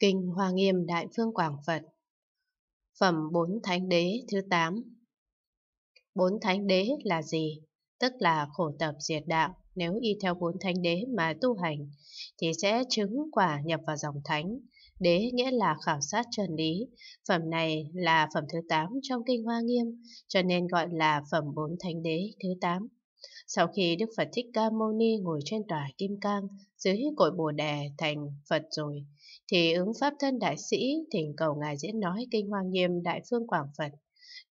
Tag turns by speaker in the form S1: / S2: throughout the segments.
S1: Kinh Hoa Nghiêm Đại Phương Quảng Phật Phẩm 4 Thánh Đế thứ 8 Bốn Thánh Đế là gì? Tức là khổ tập diệt đạo. Nếu y theo bốn Thánh Đế mà tu hành, thì sẽ chứng quả nhập vào dòng Thánh. Đế nghĩa là khảo sát chân lý. Phẩm này là phẩm thứ 8 trong Kinh Hoa Nghiêm, cho nên gọi là phẩm bốn Thánh Đế thứ 8. Sau khi Đức Phật Thích Ca Mâu Ni ngồi trên tòa kim cang dưới cội bồ đề thành Phật rồi, thì ứng pháp thân đại sĩ thỉnh cầu ngài diễn nói kinh Hoa Nghiêm Đại Phương Quảng Phật.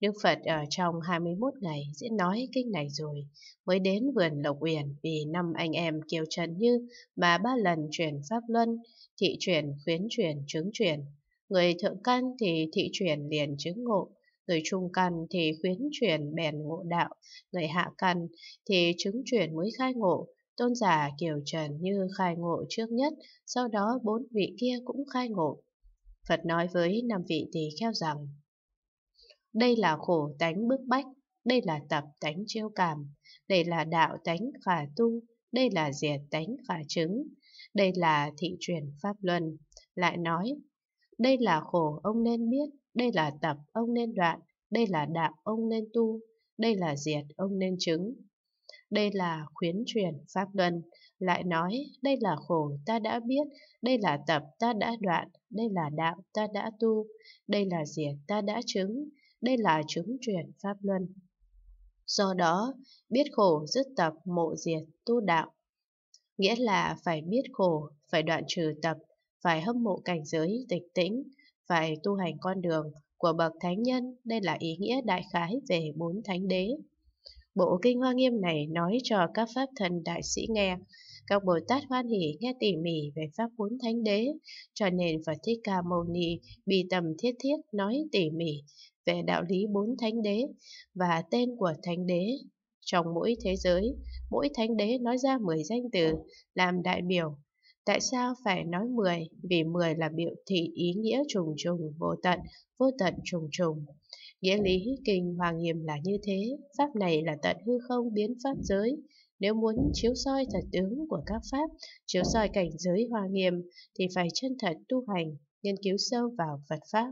S1: Đức Phật ở trong 21 ngày diễn nói kinh này rồi, mới đến vườn Lộc Uyển vì năm anh em kiều trần như mà ba lần truyền pháp luân, thị truyền, khuyến truyền, chứng truyền. Người thượng căn thì thị truyền liền chứng ngộ, Người trung căn thì khuyến truyền bèn ngộ đạo, người hạ căn thì chứng truyền mới khai ngộ. Tôn giả Kiều Trần như khai ngộ trước nhất, sau đó bốn vị kia cũng khai ngộ. Phật nói với năm vị tỳ kheo rằng, đây là khổ tánh bức bách, đây là tập tánh chiêu cảm, đây là đạo tánh khả tu, đây là diệt tánh khả chứng, đây là thị truyền pháp luân. Lại nói, đây là khổ ông nên biết, đây là tập ông nên đoạn, đây là đạo ông nên tu, đây là diệt ông nên chứng. Đây là khuyến truyền pháp luân, lại nói đây là khổ ta đã biết, đây là tập ta đã đoạn, đây là đạo ta đã tu, đây là diệt ta đã chứng, đây là chứng truyền pháp luân. Do đó, biết khổ dứt tập mộ diệt tu đạo. Nghĩa là phải biết khổ, phải đoạn trừ tập, phải hâm mộ cảnh giới tịch tĩnh, phải tu hành con đường của bậc thánh nhân, đây là ý nghĩa đại khái về bốn thánh đế. Bộ kinh Hoa Nghiêm này nói cho các pháp thần đại sĩ nghe, các Bồ Tát hoan hỉ nghe tỉ mỉ về pháp bốn thánh đế, cho nên Phật Thích Ca Mâu Ni bị tầm thiết thiết nói tỉ mỉ về đạo lý bốn thánh đế và tên của thánh đế. Trong mỗi thế giới, mỗi thánh đế nói ra 10 danh từ làm đại biểu Tại sao phải nói 10? Vì 10 là biểu thị ý nghĩa trùng trùng, vô tận, vô tận trùng trùng. Nghĩa lý kinh hoàng nghiêm là như thế, pháp này là tận hư không biến pháp giới. Nếu muốn chiếu soi thật tướng của các pháp, chiếu soi cảnh giới hoa nghiêm, thì phải chân thật tu hành, nghiên cứu sâu vào Phật Pháp.